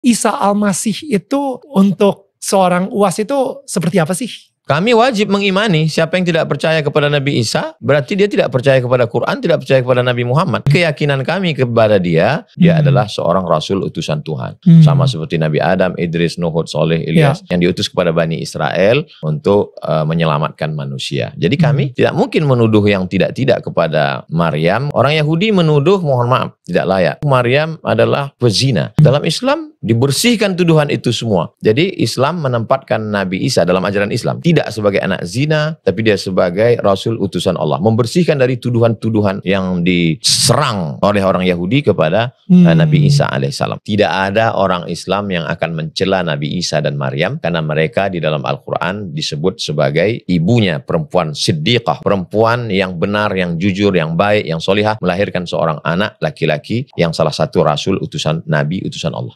Isa Almasih itu untuk seorang UAS itu seperti apa sih? Kami wajib mengimani siapa yang tidak percaya kepada Nabi Isa, berarti dia tidak percaya kepada Quran, tidak percaya kepada Nabi Muhammad. Keyakinan kami kepada dia, hmm. dia adalah seorang rasul utusan Tuhan. Hmm. Sama seperti Nabi Adam, Idris, Nuhud, Soleh, ya. Ilyas, ya. yang diutus kepada Bani Israel untuk uh, menyelamatkan manusia. Jadi hmm. kami hmm. tidak mungkin menuduh yang tidak-tidak kepada Maryam. Orang Yahudi menuduh, mohon maaf, tidak layak. Maryam adalah pezina. Hmm. Dalam Islam, dibersihkan tuduhan itu semua. Jadi Islam menempatkan Nabi Isa dalam ajaran Islam. Tidak tidak sebagai anak zina, tapi dia sebagai rasul utusan Allah, membersihkan dari tuduhan-tuduhan yang diserang oleh orang Yahudi kepada eh, hmm. Nabi Isa alaihissalam. Tidak ada orang Islam yang akan mencela Nabi Isa dan Maryam karena mereka di dalam Al-Qur'an disebut sebagai ibunya perempuan siddiqah, perempuan yang benar, yang jujur, yang baik, yang solihah melahirkan seorang anak laki-laki yang salah satu rasul utusan Nabi utusan Allah.